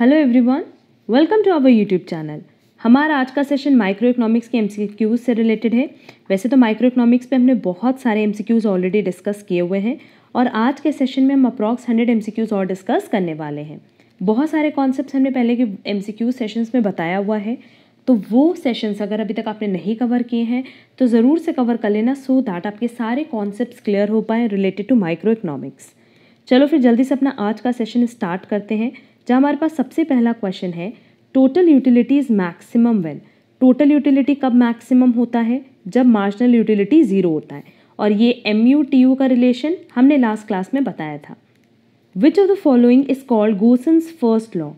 Hello everyone welcome to our YouTube channel हमारा आज का सेशन माइक्रो इकोनॉमिक्स के एमसीक्यूज से रिलेटेड है वैसे तो माइक्रो इकोनॉमिक्स पे हमने बहुत सारे एमसीक्यूज ऑलरेडी डिस्कस किए हुए हैं और आज के सेशन में हम अप्रॉक्स हंड्रेड एम और डिस्कस करने वाले हैं बहुत सारे कॉन्सेप्ट हमने पहले के एम सी में बताया हुआ है तो वो सेशंस अगर अभी तक आपने नहीं कवर किए हैं तो ज़रूर से कवर कर लेना सो दैट आपके सारे कॉन्सेप्ट क्लियर हो पाएँ रिलेटेड टू माइक्रो इकोनॉमिक्स चलो फिर जल्दी से अपना आज का सेशन स्टार्ट करते हैं जहाँ हमारे पास सबसे पहला क्वेश्चन है total utility is maximum when total utility कब मैक्सिमम होता है जब मार्जिनल यूटिलिटी ज़ीरो होता है और ये एम यू टी यू का रिलेशन हमने लास्ट क्लास में बताया था which of the following is called Gossen's first law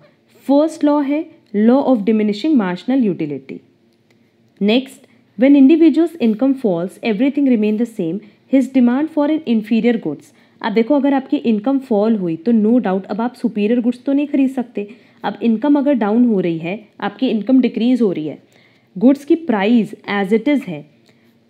first law है law of diminishing marginal utility next when individuals income falls everything remain the same his demand for an inferior goods अब देखो अगर आपकी income fall हुई तो no doubt अब आप superior goods तो नहीं खरीद सकते अब इनकम अगर डाउन हो रही है आपकी इनकम डिक्रीज़ हो रही है गुड्स की प्राइस एज इट इज़ है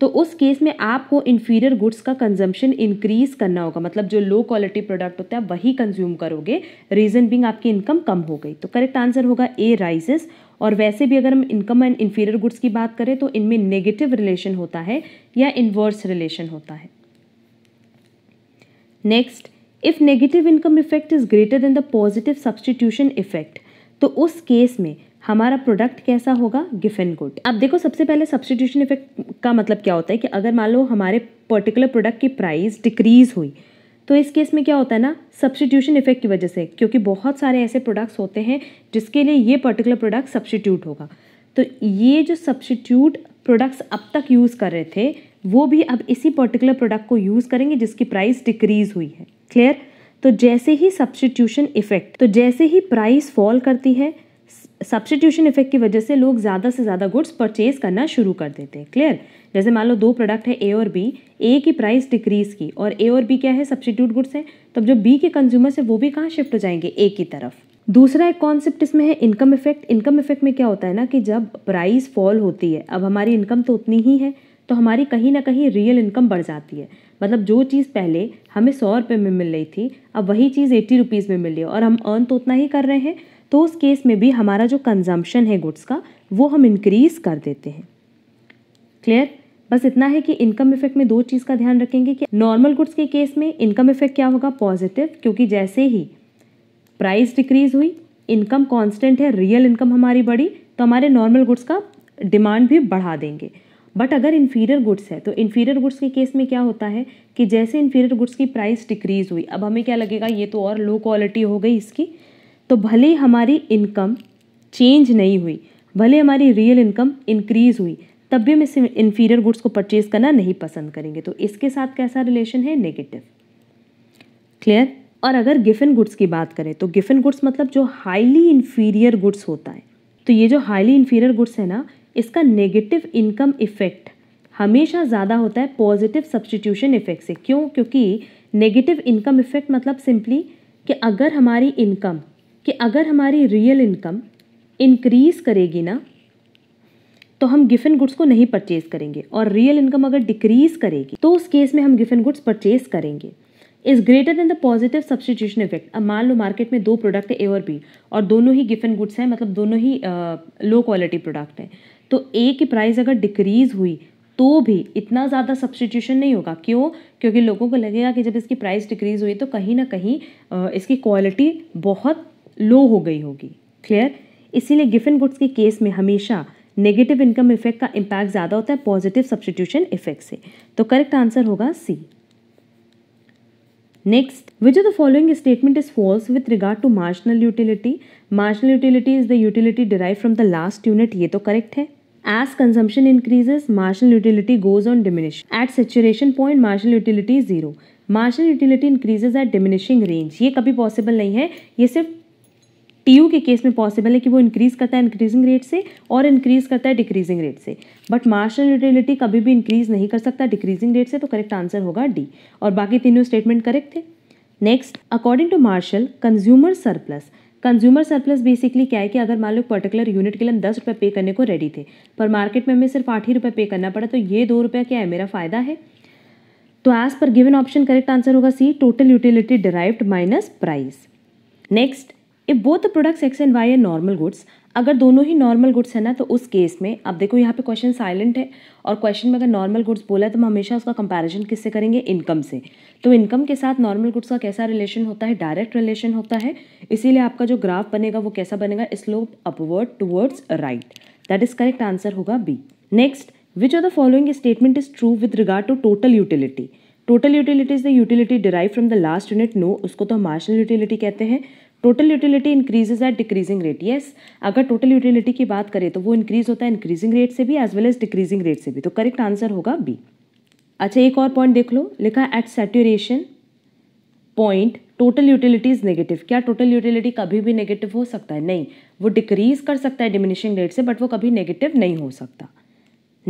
तो उस केस में आपको इन्फीरियर गुड्स का कंजम्पशन इंक्रीज़ करना होगा मतलब जो लो क्वालिटी प्रोडक्ट होता है वही कंज्यूम करोगे रीज़न बिंग आपकी इनकम कम हो गई तो करेक्ट आंसर होगा ए राइजेस और वैसे भी अगर हम इनकम एंड इन्फीरियर गुड्स की बात करें तो इनमें नेगेटिव रिलेशन होता है या इन्वर्स रिलेशन होता है next if negative income effect is greater than the positive substitution effect तो उस केस में हमारा प्रोडक्ट कैसा होगा गिफिन गुड अब देखो सबसे पहले सब्सटीट्यूशन इफेक्ट का मतलब क्या होता है कि अगर मान लो हमारे पर्टिकुलर प्रोडक्ट की प्राइस डिक्रीज़ हुई तो इस केस में क्या होता है ना सब्सटीट्यूशन इफेक्ट की वजह से क्योंकि बहुत सारे ऐसे प्रोडक्ट्स होते हैं जिसके लिए ये पर्टिकुलर प्रोडक्ट सब्सटीट्यूट होगा तो ये जो सब्सटीट्यूट प्रोडक्ट्स अब तक यूज़ कर रहे थे वो भी अब इसी पर्टिकुलर प्रोडक्ट को यूज़ करेंगे जिसकी प्राइस डिक्रीज़ हुई है क्लियर तो जैसे ही सब्सटीट्यूशन इफेक्ट तो जैसे ही प्राइस फॉल करती है सब्सटीट्यूशन इफेक्ट की वजह से लोग ज़्यादा से ज़्यादा गुड्स परचेज करना शुरू कर देते हैं क्लियर जैसे मान लो दो प्रोडक्ट है ए और बी ए की प्राइस डिक्रीज़ की और ए और बी क्या है सब्सटीट्यूट गुड्स हैं तब जो बी के कंज्यूमर्स हैं वो भी कहाँ शिफ्ट हो जाएंगे ए की तरफ दूसरा एक कॉन्सेप्ट इसमें है इनकम इफेक्ट इनकम इफेक्ट में क्या होता है ना कि जब प्राइस फॉल होती है अब हमारी इनकम तो उतनी ही है तो हमारी कहीं ना कहीं रियल इनकम बढ़ जाती है मतलब जो चीज़ पहले हमें सौ रुपये में मिल रही थी अब वही चीज़ एट्टी रुपीज़ में मिल रही है और हम अर्न तो उतना ही कर रहे हैं तो उस केस में भी हमारा जो कंजम्पशन है गुड्स का वो हम इंक्रीज़ कर देते हैं क्लियर बस इतना है कि इनकम इफेक्ट में दो चीज़ का ध्यान रखेंगे कि नॉर्मल गुड्स के केस में इनकम इफेक्ट क्या होगा पॉजिटिव क्योंकि जैसे ही प्राइस डिक्रीज़ हुई इनकम कांस्टेंट है रियल इनकम हमारी बढ़ी तो हमारे नॉर्मल गुड्स का डिमांड भी बढ़ा देंगे बट अगर इन्फीरियर गुड्स है तो इन्फीरियर गुड्स के केस में क्या होता है कि जैसे इन्फीरियर गुड्स की प्राइस डिक्रीज़ हुई अब हमें क्या लगेगा ये तो और लो क्वालिटी हो गई इसकी तो भले हमारी इनकम चेंज नहीं हुई भले हमारी रियल इनकम इंक्रीज़ हुई तब भी हम इस इन्फीरियर गुड्स को परचेज करना नहीं पसंद करेंगे तो इसके साथ कैसा रिलेशन है नेगेटिव क्लियर और अगर गिफिन गुड्स की बात करें तो गिफिन गुड्स मतलब जो हाईली इन्फीरियर गुड्स होता है तो ये जो हाईली इन्फीरियर गुड्स है ना इसका नेगेटिव इनकम इफ़ेक्ट हमेशा ज़्यादा होता है पॉजिटिव सब्सटीट्यूशन इफ़ेक्ट से क्यों क्योंकि नेगेटिव इनकम इफ़ेक्ट मतलब सिंपली कि अगर हमारी इनकम कि अगर हमारी रियल इनकम इंक्रीज़ करेगी ना तो हम गिफिन गुड्स को नहीं परचेज करेंगे और रियल इनकम अगर डिक्रीज़ करेगी तो उस केस में हम गिफिन गुड्स परचेज करेंगे is greater than the positive substitution effect अब मान लो मार्केट में दो प्रोडक्ट है ए और बी और दोनों ही गिफिन गुड्स हैं मतलब दोनों ही लो क्वालिटी प्रोडक्ट हैं तो ए की प्राइस अगर डिक्रीज़ हुई तो भी इतना ज़्यादा सब्सटीट्यूशन नहीं होगा क्यों क्योंकि लोगों को लगेगा कि जब इसकी प्राइस डिक्रीज़ हुई तो कहीं ना कहीं इसकी क्वालिटी बहुत लो हो गई होगी क्लियर इसीलिए गिफिन गुड्स के केस में हमेशा नेगेटिव इनकम इफेक्ट का इम्पैक्ट ज़्यादा होता है पॉजिटिव सब्सटीट्यूशन इफेक्ट से तो करेक्ट आंसर होगा C next which of the following statement is false with regard to marginal utility Marginal utility is the utility derive from the last unit ये तो correct है As consumption increases, marginal utility goes on diminish At saturation point, marginal utility is zero. Marginal utility increases at diminishing range. ये कभी possible नहीं है ये सिर्फ TU के केस में पॉसिबल है कि वो इंक्रीज़ करता है इंक्रीजिंग रेट से और इंक्रीज़ करता है डिक्रीजिंग रेट से बट मार्शल यूटिलिटी कभी भी इंक्रीज़ नहीं कर सकता डिक्रीजिंग रेट से तो करेक्ट आंसर होगा डी और बाकी तीनों स्टेटमेंट करेक्ट थे next according to Marshall consumer surplus consumer surplus basically क्या है कि अगर मान लो पर्टिकुलर यूनिट के लिए हम दस रुपये पे करने को रेडी थे पर मार्केट में हमें सिर्फ आठ ही रुपये पे करना पड़ा तो ये दो रुपया क्या है मेरा फ़ायदा है तो as per given option correct answer होगा C total utility derived minus price next if both the products x and y are normal अगर दोनों ही नॉर्मल गुड्स हैं ना तो उस केस में अब देखो यहाँ पे क्वेश्चन साइलेंट है और क्वेश्चन में अगर नॉर्मल गुड्स बोला है तो हम हमेशा उसका कंपैरिजन किससे करेंगे इनकम से तो इनकम के साथ नॉर्मल गुड्स का कैसा रिलेशन होता है डायरेक्ट रिलेशन होता है इसीलिए आपका जो ग्राफ बनेगा वो कैसा बनेगा slope upward towards right that is correct answer होगा B next which are the following statement is true with regard to total utility total utility is the utility derive from the last unit no उसको तो हम marginal utility कहते हैं total utility increases at decreasing rate yes अगर total utility की बात करें तो वो इंक्रीज होता है इंक्रीजिंग रेट से भी as well as decreasing rate से भी तो करेक्ट आंसर होगा बी अच्छा एक और पॉइंट देख लो लिखा है at saturation point total utility is negative क्या टोटल यूटिलिटी कभी भी नेगेटिव हो सकता है नहीं वो डिक्रीज कर सकता है डिमिनिशिंग रेट से बट वो कभी नेगेटिव नहीं हो सकता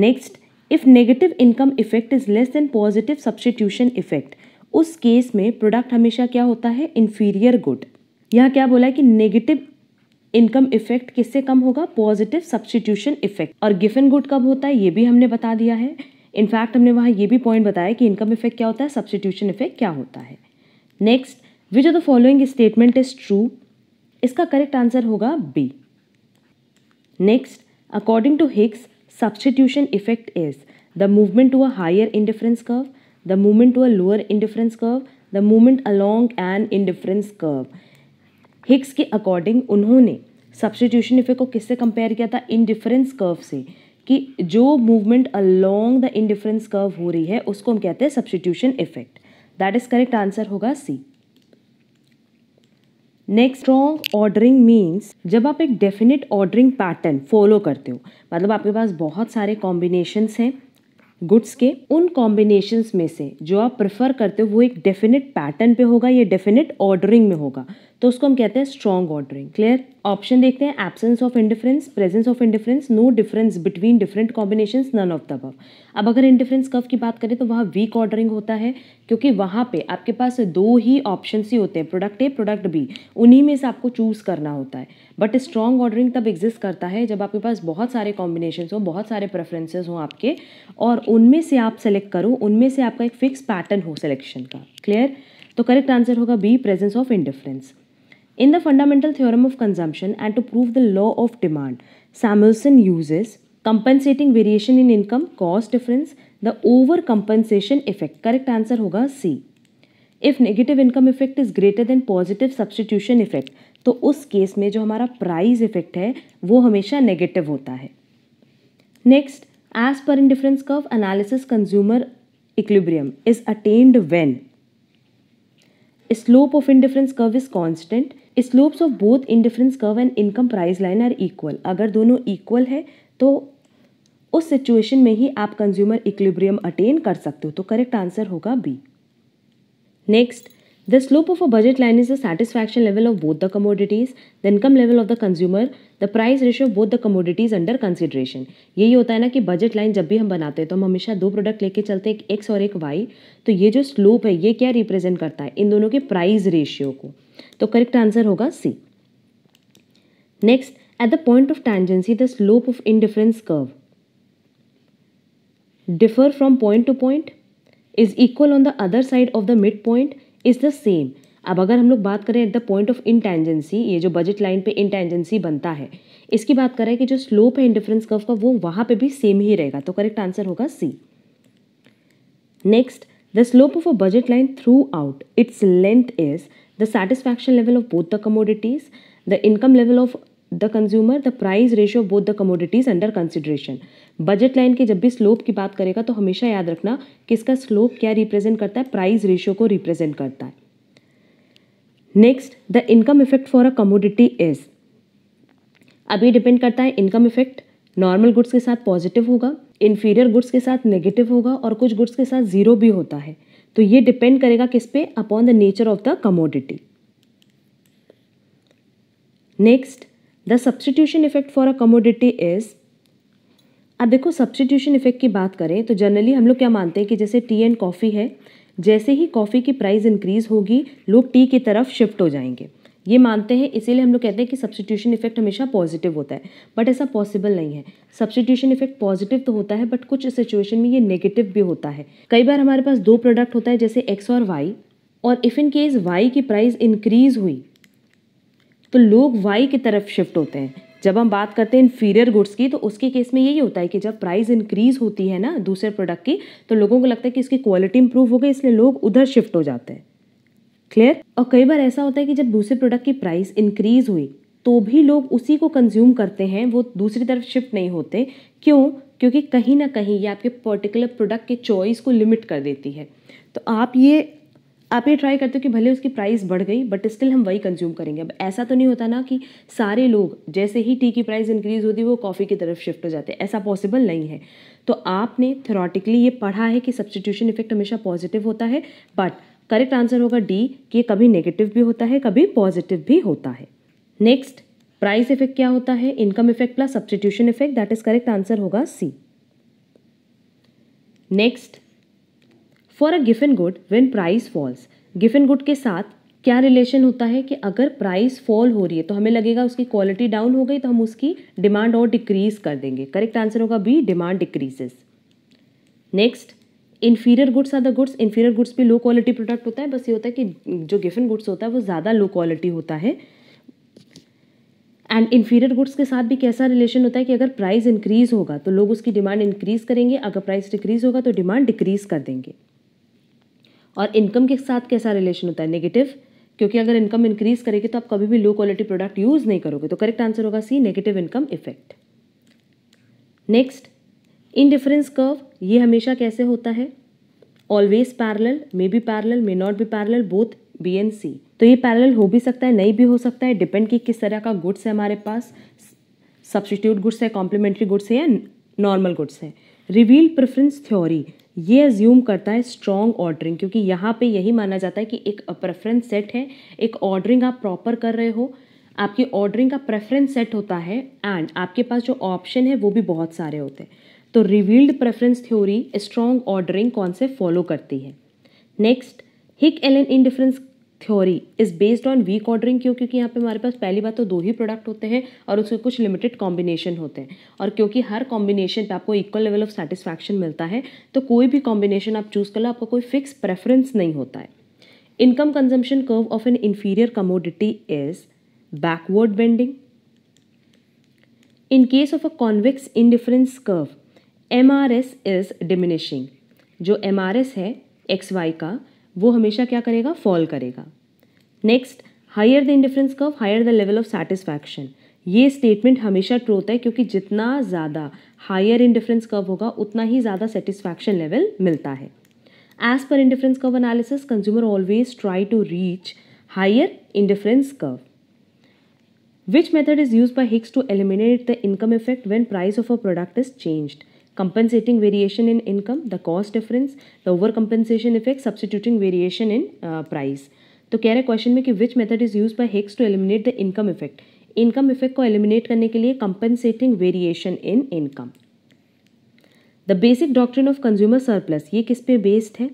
next if negative income effect is less than positive substitution effect उस केस में प्रोडक्ट हमेशा क्या होता है इन्फीरियर गुड यहाँ क्या बोला है कि नेगेटिव इनकम इफेक्ट किससे कम होगा पॉजिटिव सब्सटीट्यूशन इफेक्ट और गिफन गुड कब होता है ये भी हमने बता दिया है इनफैक्ट हमने वहाँ ये भी पॉइंट बताया कि इनकम इफेक्ट क्या होता है सब्सटीट्यूशन इफेक्ट क्या होता है next which of the following statement is true इसका करेक्ट आंसर होगा B next according to Hicks substitution effect is the movement to a higher indifference curve the movement to a lower indifference curve the movement along an indifference curve Hicks के according उन्होंने substitution effect को किससे compare किया था indifference curve से कि जो movement along the indifference curve हो रही है उसको हम कहते हैं substitution effect that is correct answer होगा C next strong ordering means जब आप एक डेफिनेट ऑर्डरिंग पैटर्न फॉलो करते हो मतलब आपके पास बहुत सारे कॉम्बिनेशंस हैं गुड्स के उन कॉम्बिनेशंस में से जो आप प्रेफर करते हो वो एक डेफिनेट पैटर्न पे होगा या डेफिनेट ऑर्डरिंग में होगा तो उसको हम कहते हैं स्ट्रॉन्ग ऑर्डरिंग क्लियर ऑप्शन देखते हैं absence of indifference presence of indifference no difference between different combination none of the above अब अगर इंडिफरेंस कव की बात करें तो वहाँ वीक ऑर्डरिंग होता है क्योंकि वहाँ पे आपके पास दो ही ऑप्शन ही होते हैं प्रोडक्ट ए प्रोडक्ट बी उन्हीं में से आपको चूज़ करना होता है बट स्ट्रॉन्ग ऑर्डरिंग तब एग्जिस्ट करता है जब आपके पास बहुत सारे कॉम्बिनेशन हो बहुत सारे प्रेफरेंसेज हों आपके और उनमें से आप सेलेक्ट करो उनमें से आपका एक फिक्स पैटर्न हो सिलेक्शन का क्लियर तो करेक्ट आंसर होगा B presence of indifference In the fundamental theorem of consumption and to prove the law of demand, Samuelson uses compensating variation in income, cost difference, the overcompensation effect. Correct answer होगा C. If negative income effect is greater than positive substitution effect, तो उस case में जो हमारा price effect है वो हमेशा negative होता है नेक्स्ट एज पर indifference curve analysis consumer equilibrium is attained when slope of indifference curve is constant slopes of both indifference curve and income price line are equal अगर दोनों इक्वल है तो उस सिचुएशन में ही आप कंज्यूमर इक्लिब्रियम अटेन कर सकते हो तो करेक्ट आंसर होगा B next the slope of a budget line is the satisfaction level of both the commodities, the income level of the consumer, the price ratio of both the commodities under consideration यही होता है ना कि budget line जब भी हम बनाते हैं तो हम हमेशा दो प्रोडक्ट लेके चलते हैं एक एक्स और एक वाई तो ये जो स्लोप है ये क्या रिप्रेजेंट करता है इन दोनों के प्राइस रेशियो को तो करेक्ट आंसर होगा C next at the point of tangency the slope of indifference curve differ from point to point is equal on the other side of the mid point is the same अब अगर हम लोग बात करें at the point of tangency ये जो budget line पे इंटेंजेंसी बनता है इसकी बात करें कि जो स्लोप है इंडिफरेंस कर्व का वो वहाँ पे भी सेम ही रहेगा तो करेक्ट आंसर होगा C next the slope of a budget line throughout its length is the satisfaction level of both the commodities the income level of the consumer the price ratio of both the commodities under consideration budget line के जब भी slope की बात करेगा तो हमेशा याद रखना कि इसका स्लोप क्या रिप्रेजेंट करता है प्राइस रेशियो को रिप्रेजेंट करता है next the income effect for a commodity is अभी डिपेंड करता है इनकम इफेक्ट नॉर्मल गुड्स के साथ पॉजिटिव होगा इन्फीरियर गुड्स के साथ नेगेटिव होगा और कुछ गुड्स के साथ जीरो भी होता है तो ये डिपेंड करेगा किस पे upon the nature of the commodity next the substitution effect for a commodity is अब देखो सब्सटीट्यूशन इफेक्ट की बात करें तो जनरली हम लोग क्या मानते हैं कि जैसे टी एंड कॉफ़ी है जैसे ही कॉफ़ी की प्राइस इंक्रीज़ होगी लोग टी की तरफ शिफ्ट हो जाएंगे ये मानते हैं इसीलिए हम लोग कहते हैं कि सब्सटीट्यूशन इफेक्ट हमेशा पॉजिटिव होता है बट ऐसा पॉसिबल नहीं है सब्सटीट्यूशन इफेक्ट पॉजिटिव तो होता है बट कुछ सिचुएशन में ये नेगेटिव भी होता है कई बार हमारे पास दो प्रोडक्ट होता है जैसे एक्स और वाई और इफ़ इन केस वाई की प्राइस इंक्रीज़ हुई तो लोग वाई की तरफ शिफ्ट होते हैं जब हम बात करते हैं इन्फीरियर गुड्स की तो उसके केस में यही होता है कि जब प्राइस इंक्रीज होती है ना दूसरे प्रोडक्ट की तो लोगों को लगता है कि इसकी क्वालिटी इंप्रूव हो गई इसलिए लोग उधर शिफ्ट हो जाते हैं क्लियर और कई बार ऐसा होता है कि जब दूसरे प्रोडक्ट की प्राइस इंक्रीज हुई तो भी लोग उसी को कंज्यूम करते हैं वो दूसरी तरफ शिफ्ट नहीं होते क्यों क्योंकि कहीं ना कहीं ये आपके पर्टिकुलर प्रोडक्ट के चॉइस को लिमिट कर देती है तो आप ये आप ये ट्राई करते हो कि भले उसकी प्राइस बढ़ गई बट स्टिल हम वही कंज्यूम करेंगे अब ऐसा तो नहीं होता ना कि सारे लोग जैसे ही टी की प्राइस इंक्रीज़ होती है वो कॉफ़ी की तरफ शिफ्ट हो जाते हैं ऐसा पॉसिबल नहीं है तो आपने थेरोटिकली ये पढ़ा है कि सब्सटीट्यूशन इफेक्ट हमेशा पॉजिटिव होता है बट करेक्ट आंसर होगा डी कि ये कभी नेगेटिव भी होता है कभी पॉजिटिव भी होता है नेक्स्ट प्राइस इफेक्ट क्या होता है income effect plus substitution effect that is correct answer होगा C next for a Giffen good when price falls Giffen good के साथ क्या रिलेशन होता है कि अगर प्राइस फॉल हो रही है तो हमें लगेगा उसकी क्वालिटी डाउन हो गई तो हम उसकी डिमांड और डिक्रीज कर देंगे करेक्ट आंसर होगा B demand decreases next inferior goods are the goods inferior goods भी लो क्वालिटी प्रोडक्ट होता है बस ये होता है कि जो गिफिन गुड्स होता है वो ज़्यादा लो क्वालिटी होता है एंड इन्फीरियर गुड्स के साथ भी कैसा रिलेशन होता है कि अगर प्राइस इंक्रीज होगा तो लोग उसकी डिमांड इंक्रीज करेंगे अगर प्राइस डिक्रीज होगा तो डिमांड डिक्रीज कर देंगे और इनकम के साथ कैसा रिलेशन होता है नेगेटिव क्योंकि अगर इनकम इंक्रीज करेगी तो आप कभी भी लो क्वालिटी प्रोडक्ट यूज़ नहीं करोगे तो करेक्ट आंसर होगा C negative income effect next indifference curve ये हमेशा कैसे होता है always parallel may be parallel may not be parallel both B and C तो ये पैरल हो भी सकता है नहीं भी हो सकता है डिपेंड कि किस तरह का गुड्स है हमारे पास सब्सटीट्यूट गुड्स है कॉम्प्लीमेंट्री गुड्स है या नॉर्मल गुड्स है रिवील प्रेफरेंस थ्योरी ये एज्यूम करता है स्ट्रॉन्ग ऑर्डरिंग क्योंकि यहाँ पे यही माना जाता है कि एक प्रेफरेंस सेट है एक ऑर्डरिंग आप प्रॉपर कर रहे हो आपकी ऑर्डरिंग का प्रेफरेंस सेट होता है एंड आपके पास जो ऑप्शन है वो भी बहुत सारे होते हैं तो revealed preference theory strong ordering कौन से फॉलो करती है next Hick Allen indifference theory is based on weak ordering क्यों क्योंकि यहाँ पे हमारे पास पहली बात तो दो ही प्रोडक्ट होते हैं और उसके कुछ लिमिटेड कॉम्बिनेशन होते हैं और क्योंकि हर कॉम्बिनेशन पे आपको इक्वल लेवल ऑफ सेटिस्फैक्शन मिलता है तो कोई भी कॉम्बिनेशन आप चूज़ कर लो आपका कोई फिक्स प्रेफरेंस नहीं होता है income consumption curve of an inferior commodity is backward bending in case of a convex indifference curve M R S is diminishing जो एम आर एस है एक्स वाई का वो हमेशा क्या करेगा फॉल करेगा next higher the indifference curve higher the level of satisfaction ये statement हमेशा ट्रू होता है क्योंकि जितना ज़्यादा हायर इंडिफरेंस कर्व होगा उतना ही ज़्यादा सेटिस्फैक्शन लेवल मिलता है एज पर indifference curve analysis consumer always try to reach higher indifference curve which method is use by Hicks to eliminate the income effect when price of a product is changed compensating variation in income the cost difference the overcompensation effect substituting variation in uh, price तो कह रहे question में कि which method is use by Hicks to eliminate the income effect income effect को eliminate करने के लिए compensating variation in income the basic doctrine of consumer surplus ये किस पे बेस्ड है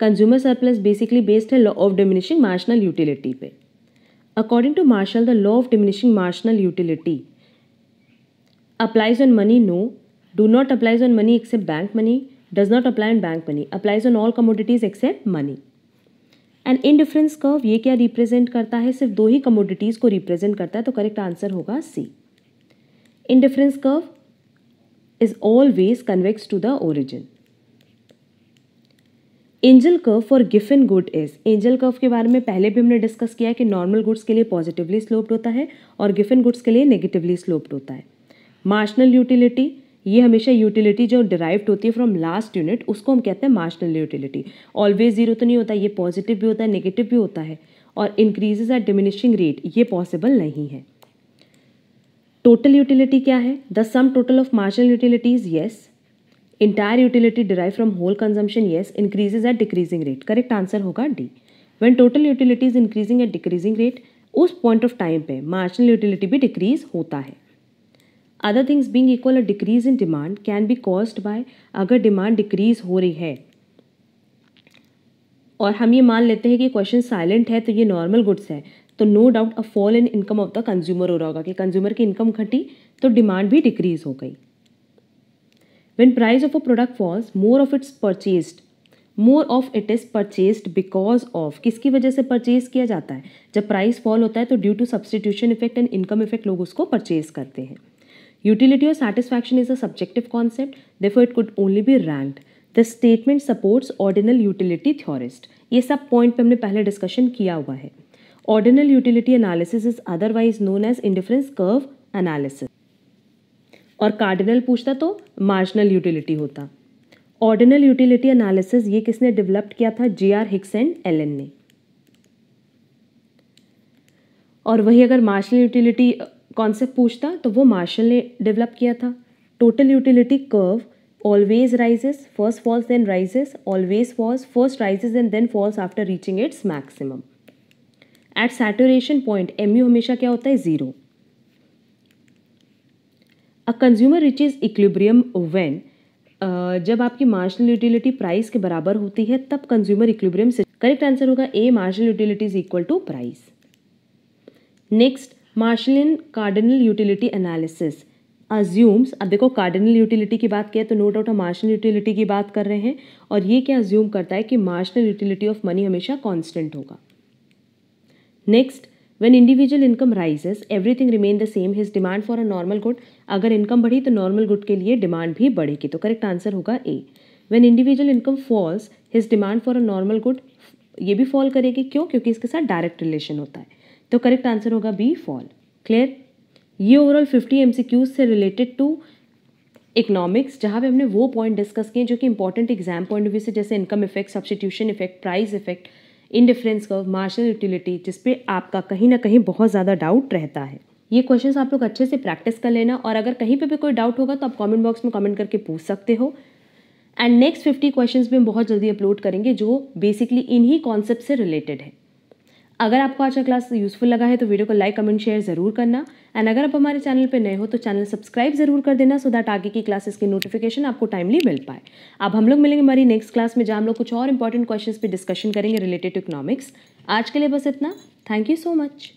कंज्यूमर सरप्लस बेसिकली बेस्ड है law of diminishing marginal utility पे according to Marshall the law of diminishing marginal utility applies on money no do not applies on money except bank money does not apply on bank money applies on all commodities except money and indifference curve ये क्या represent करता है सिर्फ दो ही commodities को represent करता है तो करेक्ट आंसर होगा C indifference curve is always convex to the origin Engel curve for Giffen good is Engel curve के बारे में पहले भी हमने डिस्कस किया कि नॉर्मल गुड्स के लिए पॉजिटिवली स्लोप्ड होता है और गिफन गुड्स के लिए नेगेटिवली स्लोप्ड होता है मार्शनल यूटिलिटी ये हमेशा यूटिलिटी जो डिराइव्ड होती है फ्रॉम लास्ट यूनिट उसको हम कहते हैं मार्शनल यूटिलिटी ऑलवेज जीरो तो नहीं होता ये पॉजिटिव भी होता है नेगेटिव भी होता है और इंक्रीजेज आर डिमिनिशिंग रेट ये पॉसिबल नहीं है टोटल यूटिलिटी क्या है the sum total of marginal utilities yes entire utility derive from whole consumption yes increases are decreasing rate correct answer होगा D when total utilities increasing at decreasing rate उस point of time पे marginal utility भी decrease होता है other things being equal a decrease in demand can be caused by अगर demand decrease हो रही है और हम ये मान लेते हैं कि क्वेश्चन साइलेंट है तो ये नॉर्मल गुड्स है तो no doubt a fall in income of the consumer हो रहा होगा कि कंज्यूमर की इनकम घटी तो डिमांड भी डिक्रीज हो गई when price of a product falls more of its purchase more of it is purchased because of किसकी वजह से परचेज किया जाता है जब प्राइस फॉल होता है तो due to substitution effect and income effect लोग उसको परचेज करते हैं Utility or satisfaction is a subjective concept, therefore it could only be ranked. The statement supports ordinal utility theorist. ये सब पॉइंट पे हमने पहले डिस्कशन किया हुआ है ordinal utility analysis is otherwise known as indifference curve analysis और cardinal पूछता तो मार्जिनल यूटिलिटी होता ऑर्डिनल यूटिलिटी एनालिसिस ये किसने डेवलप्ड किया था J R Hicks and L ने और वही अगर मार्शनल यूटिलिटी कॉन्सेप्ट पूछता तो वो मार्शल ने डेवलप किया था total utility curve always rises first falls then rises always falls first rises and then falls after reaching its maximum at saturation point M U हमेशा क्या होता है zero a consumer reaches equilibrium when जब आपकी martial utility price के बराबर होती है तब कंज्यूमर इक्लिब्रियम से करेक्ट आंसर होगा A marginal utility is equal to price next marginal cardinal utility analysis assumes अब देखो कार्डिनल यूटिलिटी की बात किया तो नो डाउट हम मार्शनल यूटिलिटी की बात कर रहे हैं और ये क्या अज्यूम करता है कि मार्शनल यूटिलिटी ऑफ मनी हमेशा कॉन्स्टेंट होगा next when individual income rises everything remain the same his demand for a normal good अगर इनकम बढ़ी तो नॉर्मल गुड के लिए डिमांड भी बढ़ेगी तो करेक्ट आंसर होगा A when individual income falls his demand for a normal good ये भी फॉल करेगी क्यों क्योंकि इसके साथ डायरेक्ट रिलेशन होता है तो करेक्ट आंसर होगा बी फॉल क्लियर ये ओवरऑल 50 एमसीक्यूज से रिलेटेड टू इकोनॉमिक्स जहाँ पे हमने वो पॉइंट डिस्कस किए जो कि important exam point of view से जैसे income effect substitution effect price effect indifference curve marginal utility जिसपे आपका कहीं ना कहीं बहुत ज़्यादा डाउट रहता है ये क्वेश्चन आप लोग अच्छे से प्रैक्टिस कर लेना और अगर कहीं पर भी कोई डाउट होगा तो आप कॉमेंट बॉक्स में कॉमेंट करके पूछ सकते हो एंड नेक्स्ट फिफ्टी क्वेश्चन भी हम बहुत जल्दी अपलोड करेंगे जो बेसिकली इन्हीं कॉन्सेप्ट से रिलेटेड है अगर आपको आज का क्लास यूज़फुल लगा है तो वीडियो को लाइक कमेंट शेयर ज़रूर करना एंड अगर आप हमारे चैनल पर नए हो तो चैनल सब्सक्राइब ज़रूर कर देना सो दैट आगे की क्लासेस की नोटिफिकेशन आपको टाइमली मिल पाए अब हम लोग मिलेंगे हमारी नेक्स्ट क्लास में जहाँ हम लोग कुछ और इंपॉर्टेंट क्वेश्चन पर डिस्कशन करेंगे रिलेटेड टू इकोनॉमिक्स आज के लिए बस इतना थैंक यू सो मच